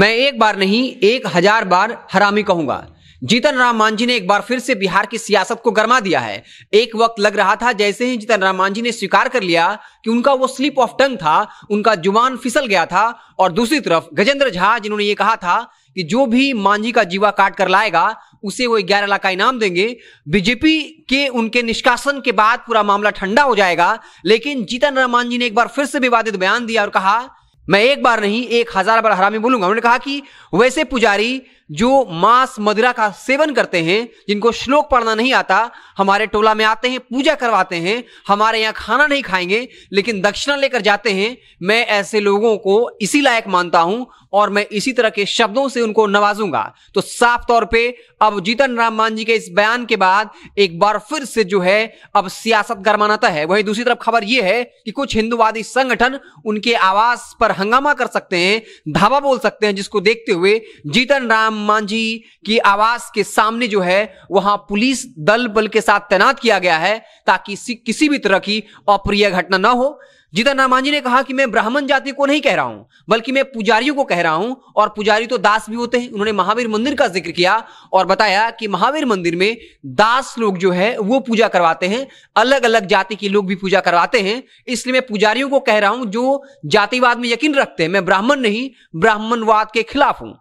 मैं एक बार नहीं एक हजार बार हरामी कहूंगा जीतन राम मांझी ने एक बार फिर से बिहार की सियासत को गरमा दिया है एक वक्त लग रहा था जैसे ही जीतन राम मांझी ने स्वीकार कर लिया कि उनका वो स्लिप ऑफ टंग था उनका जुबान फिसल गया था और दूसरी तरफ गजेंद्र झा जिन्होंने ये कहा था कि जो भी मांझी का जीवा काट कर लाएगा उसे वो ग्यारह लाख का इनाम देंगे बीजेपी के उनके निष्कासन के बाद पूरा मामला ठंडा हो जाएगा लेकिन जीतन राम मांझी ने एक बार फिर से विवादित बयान दिया और कहा मैं एक बार नहीं एक हजार बार हरामी बोलूंगा उन्होंने कहा कि वैसे पुजारी जो मांस मदिरा का सेवन करते हैं जिनको श्लोक पढ़ना नहीं आता हमारे टोला में आते हैं पूजा करवाते हैं हमारे यहाँ खाना नहीं खाएंगे लेकिन दक्षिणा लेकर जाते हैं मैं ऐसे लोगों को इसी लायक मानता हूं और मैं इसी तरह के शब्दों से उनको नवाजूंगा तो साफ तौर पे अब जीतन राम मान जी के इस बयान के बाद एक बार फिर से जो है अब सियासत गरमानाता है वही दूसरी तरफ खबर यह है कि कुछ हिंदुवादी संगठन उनके आवास पर हंगामा कर सकते हैं धावा बोल सकते हैं जिसको देखते हुए जीतन राम जी की आवास के सामने जो है वहां पुलिस दल बल के साथ तैनात किया गया है ताकि किसी भी तरह की अप्रिय घटना न हो जीतन हनुमान जी ने कहा कि मैं ब्राह्मण जाति को नहीं कह रहा हूं बल्कि मैं पुजारियों को कह रहा हूं और पुजारी तो दास भी होते हैं उन्होंने महावीर मंदिर का जिक्र किया और बताया कि महावीर मंदिर में दास लोग जो है वो पूजा करवाते हैं अलग अलग जाति के लोग भी पूजा करवाते हैं इसलिए मैं पुजारियों को कह रहा हूं जो जातिवाद में यकीन रखते हैं मैं ब्राह्मण नहीं ब्राह्मणवाद के खिलाफ हूं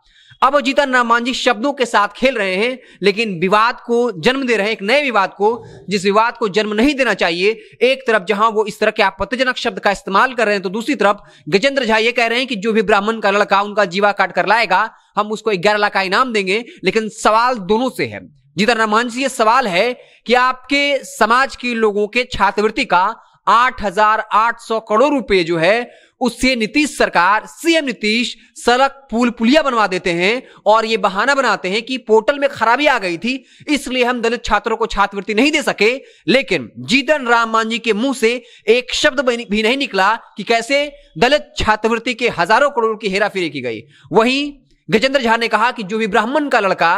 अब अजीता नामांजी शब्दों के साथ खेल रहे हैं लेकिन विवाद को जन्म दे रहे हैं एक नए विवाद को जिस विवाद को जन्म नहीं देना चाहिए एक तरफ जहां वो इस तरह के आपत्तिजनक शब्द का इस्तेमाल कर रहे हैं तो दूसरी तरफ गजेंद्र झा ये कह रहे हैं कि जो भी ब्राह्मण का लड़का उनका जीवा काट कर लाएगा हम उसको ग्यारह लाख का इनाम देंगे लेकिन सवाल दोनों से है जीतन राम रामांझी ये सवाल है कि आपके समाज के लोगों के छात्रवृत्ति का 8,800 करोड़ रुपए जो है उससे नीतीश सरकार सीएम नीतीश सड़क पुल पुलिया बनवा देते हैं और ये बहाना बनाते हैं कि पोर्टल में खराबी आ गई थी इसलिए हम दलित छात्रों को छात्रवृत्ति नहीं दे सके लेकिन जीतन राम मांझी के मुंह से एक शब्द भी नहीं निकला कि कैसे दलित छात्रवृत्ति के हजारों करोड़ की हेराफेरी की गई वही गजेंद्र झा ने कहा कि जो भी ब्राह्मण का लड़का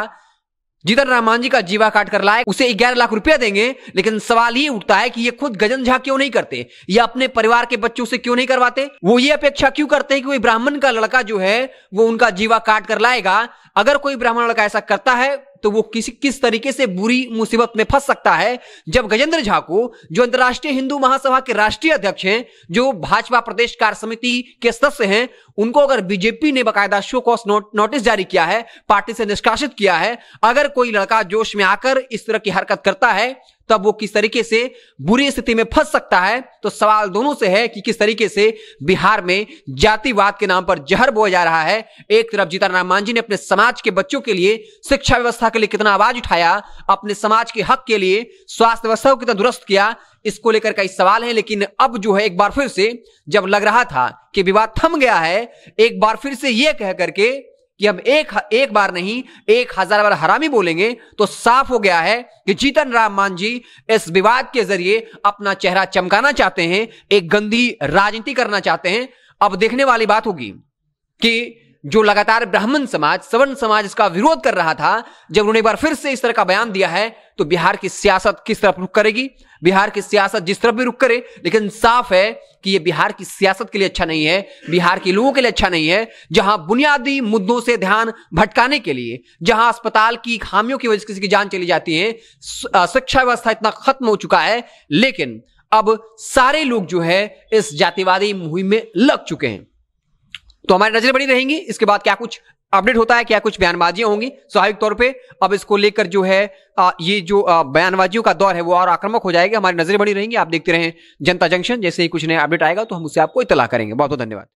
जिधर रहमान जी का जीवा काट कर लाए उसे ग्यारह लाख रुपया देंगे लेकिन सवाल ये उठता है कि ये खुद गजन झा क्यों नहीं करते या अपने परिवार के बच्चों से क्यों नहीं करवाते वो ये अपेक्षा क्यों करते हैं कि कोई ब्राह्मण का लड़का जो है वो उनका जीवा काट कर लाएगा अगर कोई ब्राह्मण लड़का ऐसा करता है तो वो किसी किस तरीके से बुरी मुसीबत में फंस सकता है जब गजेंद्र झा को जो अंतर्राष्ट्रीय हिंदू महासभा के राष्ट्रीय अध्यक्ष हैं जो भाजपा प्रदेश कार्य समिति के सदस्य हैं उनको अगर बीजेपी ने बाकायदा शो कॉस नोटिस जारी किया है पार्टी से निष्कासित किया है अगर कोई लड़का जोश में आकर इस तरह की हरकत करता है तब वो किस तरीके से बुरी स्थिति में फंस सकता है तो सवाल दोनों से है कि किस तरीके से बिहार में जातिवाद के नाम पर जहर बोया जा रहा है एक तरफ जीताराम मांझी ने अपने समाज के बच्चों के लिए शिक्षा व्यवस्था के लिए कितना आवाज उठाया अपने समाज के हक के लिए स्वास्थ्य व्यवस्था को कितना दुरुस्त किया इसको लेकर कई सवाल है लेकिन अब जो है एक बार फिर से जब लग रहा था कि विवाद थम गया है एक बार फिर से यह कह के कि हम एक एक बार नहीं एक हजार बार हरामी बोलेंगे तो साफ हो गया है कि जीतन राम मान जी इस विवाद के जरिए अपना चेहरा चमकाना चाहते हैं एक गंदी राजनीति करना चाहते हैं अब देखने वाली बात होगी कि जो लगातार ब्राह्मण समाज सवर्ण समाज इसका विरोध कर रहा था जब उन्होंने एक बार फिर से इस तरह का बयान दिया है तो बिहार की सियासत किस तरफ रुख करेगी बिहार की सियासत जिस तरफ भी रुख करे लेकिन साफ है कि ये बिहार की सियासत के लिए अच्छा नहीं है बिहार के लोगों के लिए अच्छा नहीं है जहां बुनियादी मुद्दों से ध्यान भटकाने के लिए जहां अस्पताल की खामियों की वजह से किसी की जान चली जाती है शिक्षा व्यवस्था इतना खत्म हो चुका है लेकिन अब सारे लोग जो है इस जातिवादी मुहिम में लग चुके हैं तो हमारी नजरें बनी रहेंगी इसके बाद क्या कुछ अपडेट होता है क्या कुछ बयानबाजियां होंगी स्वाभाविक तौर पे अब इसको लेकर जो है आ, ये जो बयानबाजियों का दौर है वो और आक्रामक हो जाएगा हमारी नजरें बनी रहेंगी आप देखते रहें जनता जंक्शन जैसे ही कुछ नया अपडेट आएगा तो हम उससे आपको इतला करेंगे बहुत बहुत धन्यवाद